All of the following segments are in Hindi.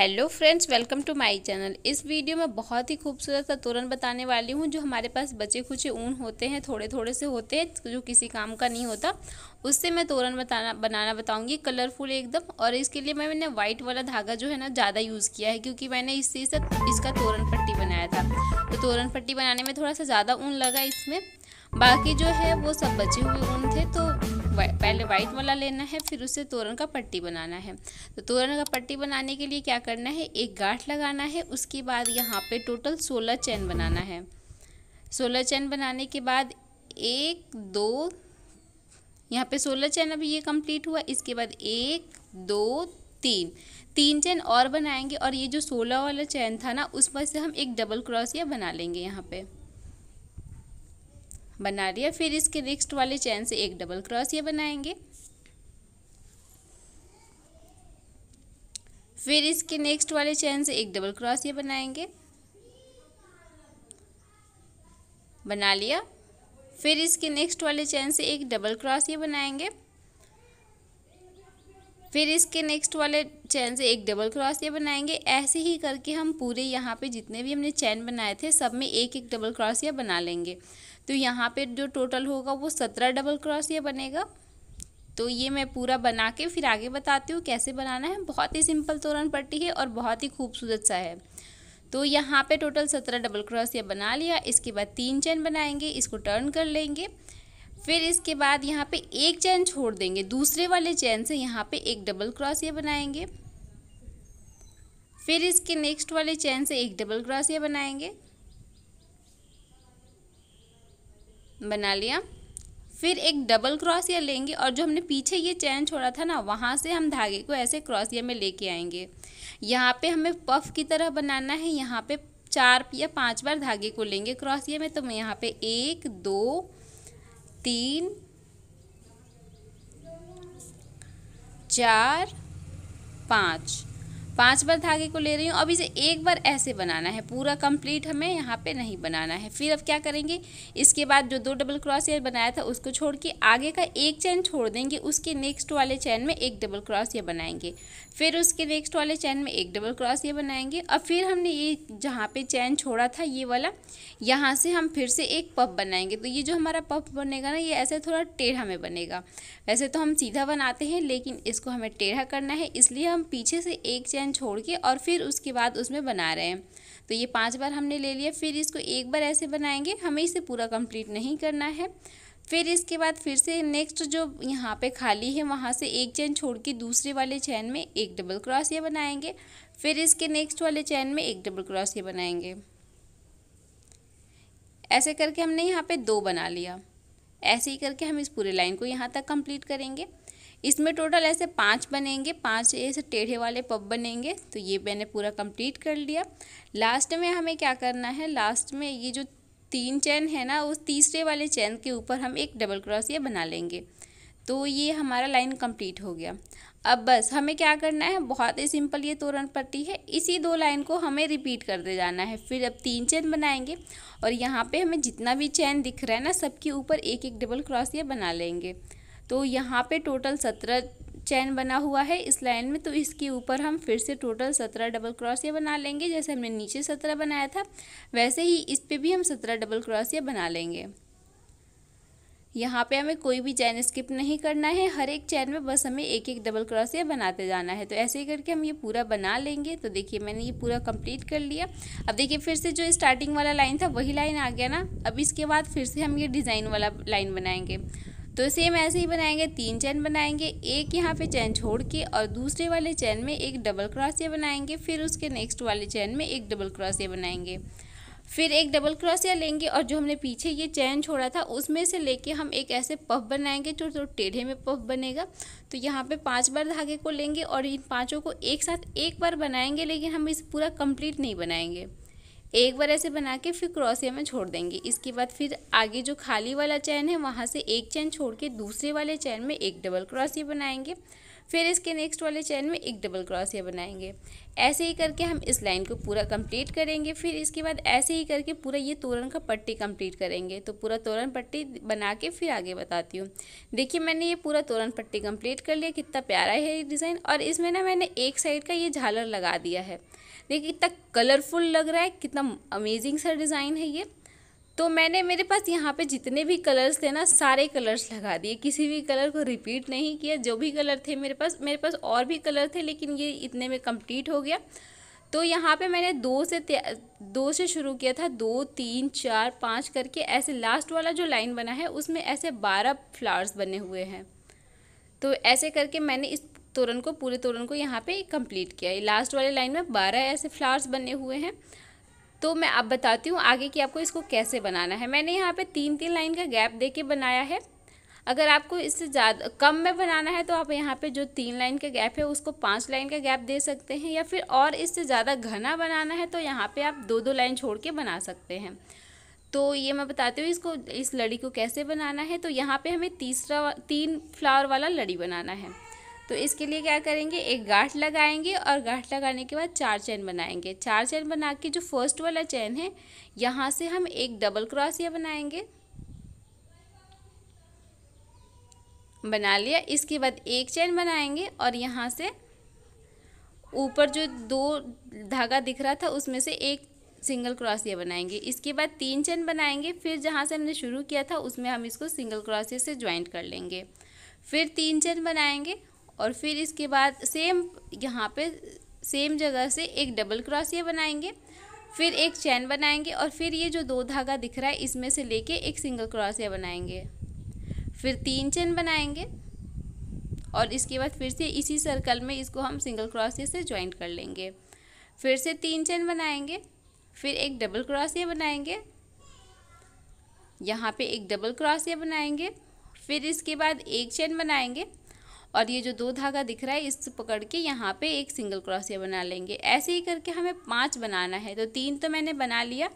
hello friends welcome to my channel इस वीडियो में बहुत ही खूबसूरत सा तोरण बताने वाली हूँ जो हमारे पास बचे खुचे ऊन होते हैं थोड़े थोड़े से होते हैं जो किसी काम का नहीं होता उससे मैं तोरण बताना बनाना बताऊँगी कलरफुल एकदम और इसके लिए मैंने वाइट वाला धागा जो है ना ज़्यादा यूज़ किया है क्योंकि मैंने इससे इसका तोरण पट्टी बनाया था तो तोरण पट्टी बनाने में थोड़ा सा ज़्यादा ऊन लगा इसमें बाकी जो है वो सब बचे हुए ऊन थे तो पहले वाइट वाला लेना है फिर उससे तोरण का पट्टी बनाना है तो तोरण का पट्टी बनाने के लिए क्या करना है एक गांठ लगाना है उसके बाद यहाँ पे टोटल सोलह चैन बनाना है सोलह चैन बनाने के बाद एक दो यहाँ पे सोलह चैन अभी ये कंप्लीट हुआ इसके बाद एक दो तीन तीन चैन और बनाएंगे और ये जो सोलह वाला चैन था ना उस पर से हम एक डबल क्रॉस या बना लेंगे यहाँ पर बना लिया फिर इसके नेक्स्ट वाले चैन से एक डबल क्रॉस ये बनाएंगे फिर इसके नेक्स्ट वाले चैन से एक डबल क्रॉस ये बनाएंगे बना लिया फिर इसके नेक्स्ट वाले चैन से एक डबल क्रॉस ये बनाएंगे फिर इसके नेक्स्ट वाले चैन से एक डबल क्रॉस ये बनाएंगे ऐसे ही करके हम पूरे यहाँ पे जितने भी हमने चैन बनाए थे सब में एक एक डबल क्रॉस ये बना लेंगे तो यहाँ पे जो टोटल होगा वो सत्रह डबल ये बनेगा तो ये मैं पूरा बना के फिर आगे बताती हूँ कैसे बनाना है बहुत ही सिंपल तोरण पट्टी है और बहुत ही खूबसूरत सा है तो यहाँ पे टोटल सत्रह डबल ये बना लिया इसके बाद तीन चैन बनाएंगे इसको टर्न कर लेंगे फिर इसके बाद यहाँ पे एक चैन छोड़ देंगे दूसरे वाले चैन से यहाँ पे एक डबल ये बनाएंगे फिर इसके नेक्स्ट वाले चैन से एक डबल ये बनाएंगे बना लिया फिर एक डबल क्रॉसिया लेंगे और जो हमने पीछे ये चैन छोड़ा था ना वहाँ से हम धागे को ऐसे क्रॉसिया में लेके आएंगे यहाँ पे हमें पफ की तरह बनाना है यहाँ पे चार या पांच बार धागे को लेंगे क्रॉसिया में तो मैं यहाँ पे एक दो तीन चार पाँच पांच बार धागे को ले रही हूँ अब इसे एक बार ऐसे बनाना है पूरा कंप्लीट हमें यहाँ पे नहीं बनाना है फिर अब क्या करेंगे इसके बाद जो दो डबल क्रॉस ये बनाया था उसको छोड़ के आगे का एक चैन छोड़ देंगे उसके नेक्स्ट वाले चैन में एक डबल क्रॉस क्रोशिया बनाएंगे फिर उसके नेक्स्ट वाले चैन में एक डबल क्रॉस ये बनाएंगे और फिर हमने ये जहाँ पर चैन छोड़ा था ये वाला यहाँ से हम फिर से एक पफ बनाएंगे तो ये जो हमारा पप बनेगा ना ये ऐसे थोड़ा टेढ़ा में बनेगा वैसे तो हम सीधा बनाते हैं लेकिन इसको हमें टेढ़ा करना है इसलिए हम पीछे से एक चैन पोजीशन छोड़ के और फिर उसके बाद उसमें बना रहे हैं तो ये पांच बार हमने ले लिया फिर इसको एक बार ऐसे बनाएंगे हमें इसे पूरा कंप्लीट नहीं करना है फिर इसके बाद फिर से नेक्स्ट जो यहाँ पे खाली है वहाँ से एक चैन छोड़ के दूसरे वाले चैन में एक डबल क्रॉस ये बनाएंगे फिर इसके नेक्स्ट वाले चैन में एक डबल क्रॉस ये बनाएंगे ऐसे करके हमने यहाँ पे दो बना लिया ऐसे ही करके हम इस पूरे लाइन को यहाँ तक कंप्लीट करेंगे इसमें टोटल ऐसे पाँच बनेंगे पाँच ऐसे टेढ़े वाले पब बनेंगे तो ये मैंने पूरा कंप्लीट कर लिया लास्ट में हमें क्या करना है लास्ट में ये जो तीन चैन है ना उस तीसरे वाले चैन के ऊपर हम एक डबल क्रॉस ये बना लेंगे तो ये हमारा लाइन कंप्लीट हो गया अब बस हमें क्या करना है बहुत ही सिंपल ये तोरण पट्टी है इसी दो लाइन को हमें रिपीट कर दे जाना है फिर अब तीन चैन बनाएंगे और यहाँ पे हमें जितना भी चैन दिख रहा है ना सबके ऊपर एक एक डबल क्रॉस ये बना लेंगे तो यहाँ पे टोटल सत्रह चैन बना हुआ है इस लाइन में तो इसके ऊपर हम फिर से टोटल सत्रह डबल क्रॉस बना लेंगे जैसे हमने नीचे सत्रह बनाया था वैसे ही इस पर भी हम सत्रह डबल क्रॉस बना लेंगे यहाँ पे हमें कोई भी चैन स्किप नहीं करना है हर एक चैन में बस हमें एक एक डबल क्रॉसिया बनाते जाना है तो ऐसे ही करके हम ये पूरा बना लेंगे तो देखिए मैंने ये पूरा कंप्लीट कर लिया अब देखिए फिर से जो स्टार्टिंग वाला लाइन था वही लाइन आ गया ना अब इसके बाद फिर से हम ये डिज़ाइन वाला लाइन बनाएंगे तो सेम ऐसे ही बनाएंगे तीन चैन बनाएंगे एक यहाँ पे चैन छोड़ के और दूसरे वाले चैन में एक डबल ये बनाएंगे फिर उसके नेक्स्ट वाले चैन में एक डबल ये बनाएंगे फिर एक डबल क्रॉस या लेंगे और जो हमने पीछे ये चैन छोड़ा था उसमें से लेके हम एक ऐसे पफ बनाएंगे जो तो टेढ़े में पफ बनेगा तो यहाँ पे पांच बार धागे को लेंगे और इन पांचों को एक साथ एक बार बनाएंगे लेकिन हम इसे पूरा कंप्लीट नहीं बनाएंगे एक बार ऐसे बना के फिर क्रॉसिया में छोड़ देंगे इसके बाद फिर आगे जो खाली वाला चैन है वहाँ से एक चैन छोड़ के दूसरे वाले चैन में एक डबल क्रॉसिया बनाएंगे फिर इसके नेक्स्ट वाले चैन में एक डबल ये बनाएंगे ऐसे ही करके हम इस लाइन को पूरा कंप्लीट करेंगे फिर इसके बाद ऐसे ही करके पूरा ये तोरण का पट्टी कंप्लीट करेंगे तो पूरा तोरण पट्टी बना के फिर आगे बताती हूँ देखिए मैंने ये पूरा तोरण पट्टी कंप्लीट कर लिया कितना प्यारा है ये डिज़ाइन और इसमें ना मैंने एक साइड का ये झालर लगा दिया है देखिए कितना कलरफुल लग रहा है कितना अमेजिंग सा डिज़ाइन है ये तो मैंने मेरे पास यहाँ पे जितने भी कलर्स थे ना सारे कलर्स लगा दिए किसी भी कलर को रिपीट नहीं किया जो भी कलर थे मेरे पास मेरे पास और भी कलर थे लेकिन ये इतने में कंप्लीट हो गया तो यहाँ पे मैंने दो से दो से शुरू किया था दो तीन चार पाँच करके ऐसे लास्ट वाला जो लाइन बना है उसमें ऐसे बारह फ्लावर्स बने हुए हैं तो ऐसे करके मैंने इस तोरण को पूरे तोरण को यहाँ पे कंप्लीट किया लास्ट वाले लाइन में बारह ऐसे फ्लावर्स बने हुए हैं तो मैं अब बताती हूँ आगे कि आपको इसको कैसे बनाना है मैंने यहाँ पे तीन तीन लाइन का गैप दे के बनाया है अगर आपको इससे ज़्यादा कम में बनाना है तो आप यहाँ पे जो तीन लाइन का गैप है उसको पाँच लाइन का गैप दे सकते हैं या फिर और इससे ज़्यादा घना बनाना है तो यहाँ पे आप दो दो लाइन छोड़ के बना सकते हैं तो ये मैं बताती हूँ इसको इस लड़ी को कैसे बनाना है तो यहाँ पर हमें तीसरा तीन फ्लावर वाला लड़ी बनाना है तो इसके लिए क्या करेंगे एक गांठ लगाएंगे और गांठ लगाने के बाद चार चैन बनाएंगे चार चैन बना के जो फर्स्ट वाला चैन है यहाँ से हम एक डबल क्रॉस ये बनाएंगे बना लिया इसके बाद एक चैन बनाएंगे और यहाँ से ऊपर जो दो धागा दिख रहा था उसमें से एक सिंगल क्रॉस ये बनाएंगे इसके बाद तीन चैन बनाएंगे फिर जहाँ से हमने शुरू किया था उसमें हम इसको सिंगल क्रॉस से ज्वाइंट कर लेंगे फिर तीन चैन बनाएंगे और फिर इसके बाद सेम यहाँ पे सेम जगह से एक डबल क्रॉसिया बनाएंगे फिर एक चैन बनाएंगे और फिर ये जो दो धागा दिख रहा है इसमें से लेके एक सिंगल क्रॉसिया बनाएंगे फिर तीन चैन बनाएंगे और इसके बाद फिर से इसी सर्कल में इसको हम सिंगल क्रॉसिया से ज्वाइंट कर लेंगे फिर से तीन चैन बनाएंगे फिर एक डबल क्रॉसिया बनाएंगे यहाँ पे एक डबल क्रॉसिया बनाएंगे फिर इसके बाद एक चैन बनाएंगे और ये जो दो धागा दिख रहा है इस पकड़ के यहाँ पे एक सिंगल क्रॉसिया बना लेंगे ऐसे ही करके हमें पाँच बनाना है तो तीन तो मैंने बना लिया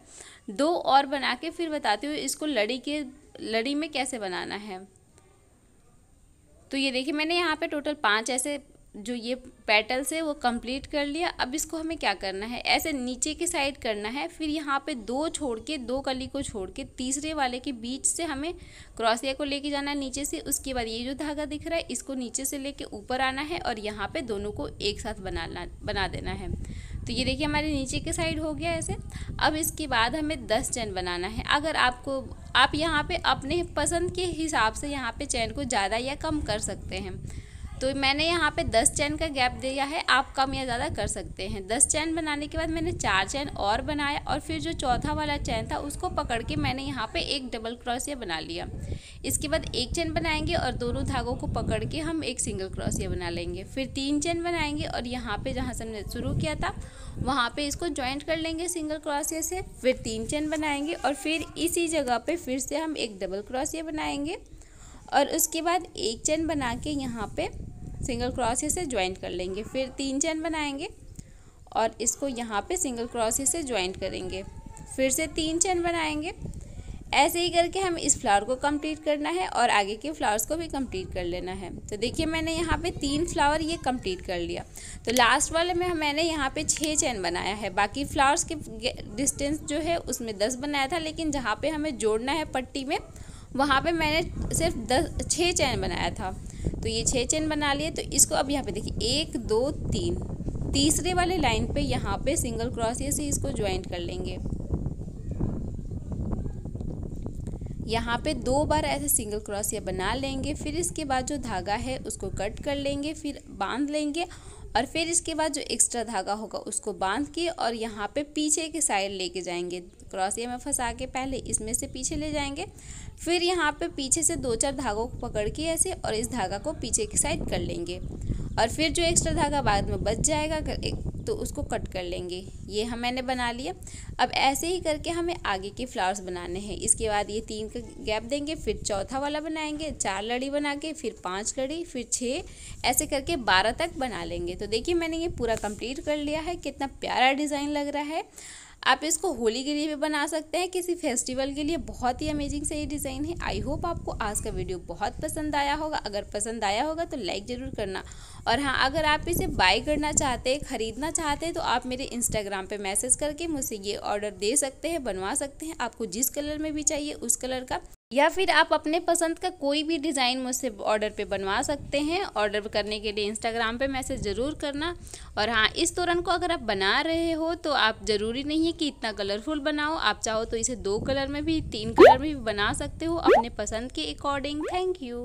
दो और बना के फिर बताती हूँ इसको लड़ी के लड़ी में कैसे बनाना है तो ये देखिए मैंने यहाँ पे टोटल पाँच ऐसे जो ये पेटल्स है वो कंप्लीट कर लिया अब इसको हमें क्या करना है ऐसे नीचे की साइड करना है फिर यहाँ पे दो छोड़ के दो कली को छोड़ के तीसरे वाले के बीच से हमें क्रॉसिया को लेके जाना है नीचे से उसके बाद ये जो धागा दिख रहा है इसको नीचे से लेके ऊपर आना है और यहाँ पे दोनों को एक साथ बनाना बना देना है तो ये देखिए हमारे नीचे के साइड हो गया ऐसे अब इसके बाद हमें दस चैन बनाना है अगर आपको आप यहाँ पे अपने पसंद के हिसाब से यहाँ पे चैन को ज़्यादा या कम कर सकते हैं तो मैंने यहाँ पे दस चैन का गैप दिया है आप कम या ज़्यादा कर सकते हैं दस चैन बनाने के बाद मैंने चार चैन और बनाया और फिर जो चौथा वाला चैन था उसको पकड़ के मैंने यहाँ पे एक डबल क्रॉसिया बना लिया इसके बाद एक चैन बनाएंगे और दोनों धागों को पकड़ के हम एक सिंगल क्रॉसिया बना लेंगे फिर तीन चैन बनाएंगे और यहाँ पर जहाँ से हमने शुरू किया था वहाँ पर इसको ज्वाइंट कर लेंगे सिंगल क्रॉसिया से फिर तीन चैन बनाएंगे और फिर इसी जगह पर फिर से हम एक डबल क्रॉसिया बनाएंगे और उसके बाद एक चैन बना के यहाँ पर सिंगल क्रोशिया से ज्वाइंट कर लेंगे फिर तीन चैन बनाएंगे और इसको यहाँ पे सिंगल क्रोशिया से ज्वाइंट करेंगे फिर से तीन चैन बनाएंगे ऐसे ही करके हमें इस फ्लावर को कंप्लीट करना है और आगे के फ्लावर्स को भी कंप्लीट कर लेना है तो देखिए मैंने यहाँ पे तीन फ्लावर ये कंप्लीट कर लिया तो लास्ट वाले में मैंने यहाँ पे छः चैन बनाया है बाकी फ्लावर्स के डिस्टेंस जो है उसमें दस बनाया था लेकिन जहाँ पे हमें जोड़ना है पट्टी में वहाँ पे मैंने सिर्फ दस छः चैन बनाया था तो ये छः चेन बना लिए तो इसको अब यहाँ पे देखिए एक दो तीन तीसरे वाले लाइन पे यहाँ पे सिंगल क्रोसिया से इसको ज्वाइंट कर लेंगे यहाँ पे दो बार ऐसे सिंगल क्रॉसिया बना लेंगे फिर इसके बाद जो धागा है उसको कट कर लेंगे फिर बांध लेंगे और फिर इसके बाद जो एक्स्ट्रा धागा होगा उसको बांध के और यहाँ पे पीछे के साइड लेके जाएंगे क्रॉसिया में फंसा के पहले इसमें से पीछे ले जाएंगे फिर यहाँ पे पीछे से दो चार धागों को पकड़ के ऐसे और इस धागा को पीछे की साइड कर लेंगे और फिर जो एक्स्ट्रा धागा बाद में बच जाएगा तो उसको कट कर लेंगे ये हम मैंने बना लिया अब ऐसे ही करके हमें आगे के फ्लावर्स बनाने हैं इसके बाद ये तीन का गैप देंगे फिर चौथा वाला बनाएंगे चार लड़ी बना के फिर पाँच लड़ी फिर छः ऐसे करके बारह तक बना लेंगे तो देखिए मैंने ये पूरा कंप्लीट कर लिया है कितना प्यारा डिज़ाइन लग रहा है आप इसको होली के लिए भी बना सकते हैं किसी फेस्टिवल के लिए बहुत ही अमेजिंग से ये डिज़ाइन है आई होप आपको आज का वीडियो बहुत पसंद आया होगा अगर पसंद आया होगा तो लाइक ज़रूर करना और हाँ अगर आप इसे बाई करना चाहते हैं ख़रीदना चाहते हैं तो आप मेरे इंस्टाग्राम पर मैसेज करके मुझसे ये ऑर्डर दे सकते हैं बनवा सकते हैं आपको जिस कलर में भी चाहिए उस कलर का या फिर आप अपने पसंद का कोई भी डिज़ाइन मुझसे ऑर्डर पे बनवा सकते हैं ऑर्डर करने के लिए इंस्टाग्राम पे मैसेज ज़रूर करना और हाँ इस तोरण को अगर आप बना रहे हो तो आप ज़रूरी नहीं है कि इतना कलरफुल बनाओ आप चाहो तो इसे दो कलर में भी तीन कलर में भी बना सकते हो अपने पसंद के अकॉर्डिंग थैंक यू